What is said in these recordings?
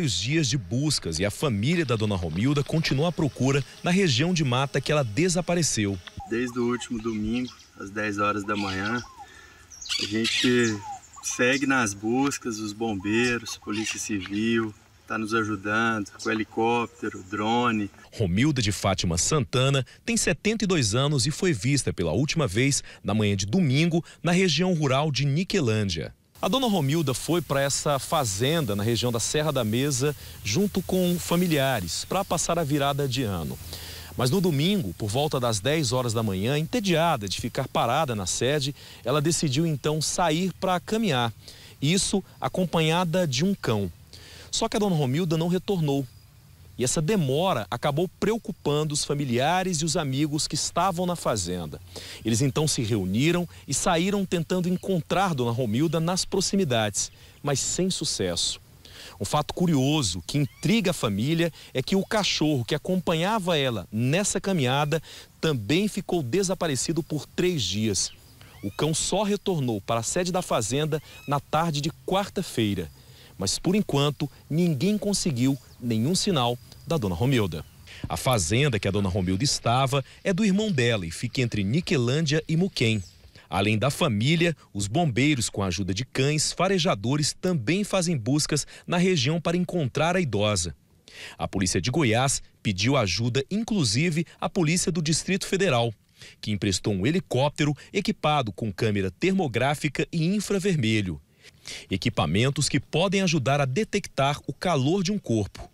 vários dias de buscas e a família da dona Romilda continua à procura na região de mata que ela desapareceu. Desde o último domingo, às 10 horas da manhã, a gente segue nas buscas, os bombeiros, Polícia Civil, está nos ajudando com helicóptero, drone. Romilda de Fátima Santana tem 72 anos e foi vista pela última vez na manhã de domingo na região rural de Niquelândia. A dona Romilda foi para essa fazenda na região da Serra da Mesa junto com familiares para passar a virada de ano. Mas no domingo, por volta das 10 horas da manhã, entediada de ficar parada na sede, ela decidiu então sair para caminhar. Isso acompanhada de um cão. Só que a dona Romilda não retornou e essa demora acabou preocupando os familiares e os amigos que estavam na fazenda. Eles então se reuniram e saíram tentando encontrar Dona Romilda nas proximidades, mas sem sucesso. Um fato curioso que intriga a família é que o cachorro que acompanhava ela nessa caminhada também ficou desaparecido por três dias. O cão só retornou para a sede da fazenda na tarde de quarta-feira. Mas por enquanto, ninguém conseguiu nenhum sinal da dona Romilda. A fazenda que a dona Romilda estava é do irmão dela e fica entre Niquelândia e Muquem. Além da família, os bombeiros, com a ajuda de cães farejadores, também fazem buscas na região para encontrar a idosa. A polícia de Goiás pediu ajuda, inclusive, à polícia do Distrito Federal, que emprestou um helicóptero equipado com câmera termográfica e infravermelho. Equipamentos que podem ajudar a detectar o calor de um corpo.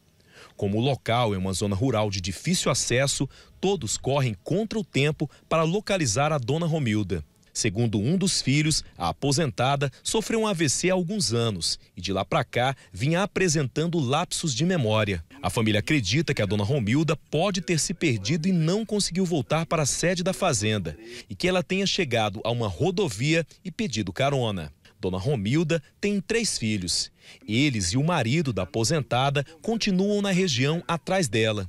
Como o local é uma zona rural de difícil acesso, todos correm contra o tempo para localizar a dona Romilda. Segundo um dos filhos, a aposentada sofreu um AVC há alguns anos e de lá para cá vinha apresentando lapsos de memória. A família acredita que a dona Romilda pode ter se perdido e não conseguiu voltar para a sede da fazenda e que ela tenha chegado a uma rodovia e pedido carona. Dona Romilda tem três filhos. Eles e o marido da aposentada continuam na região atrás dela.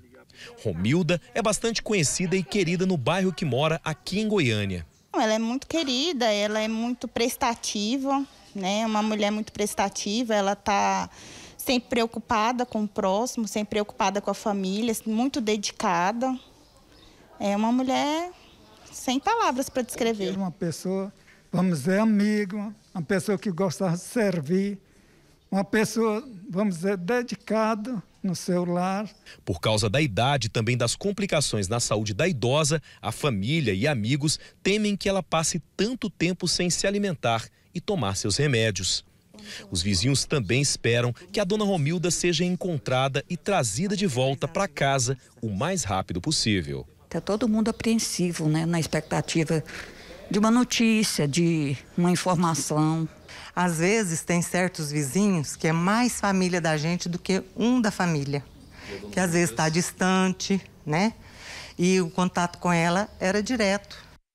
Romilda é bastante conhecida e querida no bairro que mora aqui em Goiânia. Ela é muito querida, ela é muito prestativa, né? É uma mulher muito prestativa, ela está sempre preocupada com o próximo, sempre preocupada com a família, muito dedicada. É uma mulher sem palavras para descrever. É Uma pessoa vamos dizer, amigo, uma pessoa que gosta de servir, uma pessoa, vamos dizer, dedicada no seu lar. Por causa da idade e também das complicações na saúde da idosa, a família e amigos temem que ela passe tanto tempo sem se alimentar e tomar seus remédios. Os vizinhos também esperam que a dona Romilda seja encontrada e trazida de volta para casa o mais rápido possível. Está todo mundo apreensivo, né, na expectativa de uma notícia, de uma informação. Às vezes tem certos vizinhos que é mais família da gente do que um da família, que às vezes está distante, né? E o contato com ela era direto.